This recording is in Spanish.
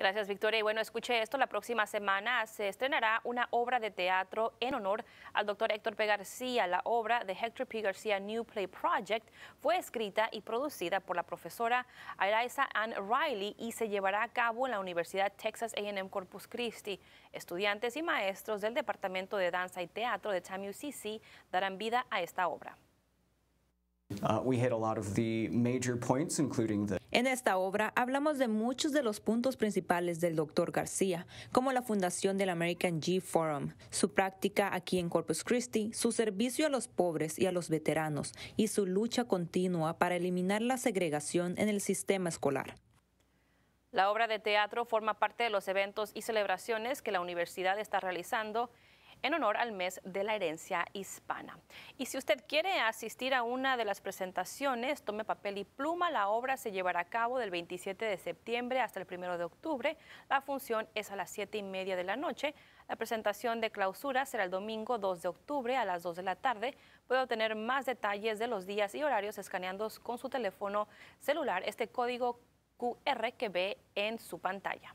Gracias, Victoria. Y bueno, escuche esto, la próxima semana se estrenará una obra de teatro en honor al doctor Héctor P. García. La obra de Héctor P. García New Play Project fue escrita y producida por la profesora Eliza Ann Riley y se llevará a cabo en la Universidad Texas A&M Corpus Christi. Estudiantes y maestros del Departamento de Danza y Teatro de TAMUCC darán vida a esta obra. En esta obra hablamos de muchos de los puntos principales del doctor García, como la fundación del American G Forum, su práctica aquí en Corpus Christi, su servicio a los pobres y a los veteranos y su lucha continua para eliminar la segregación en el sistema escolar. La obra de teatro forma parte de los eventos y celebraciones que la universidad está realizando en honor al mes de la herencia hispana. Y si usted quiere asistir a una de las presentaciones, tome papel y pluma. La obra se llevará a cabo del 27 de septiembre hasta el 1 de octubre. La función es a las 7 y media de la noche. La presentación de clausura será el domingo 2 de octubre a las 2 de la tarde. Puede obtener más detalles de los días y horarios escaneando con su teléfono celular este código QR que ve en su pantalla.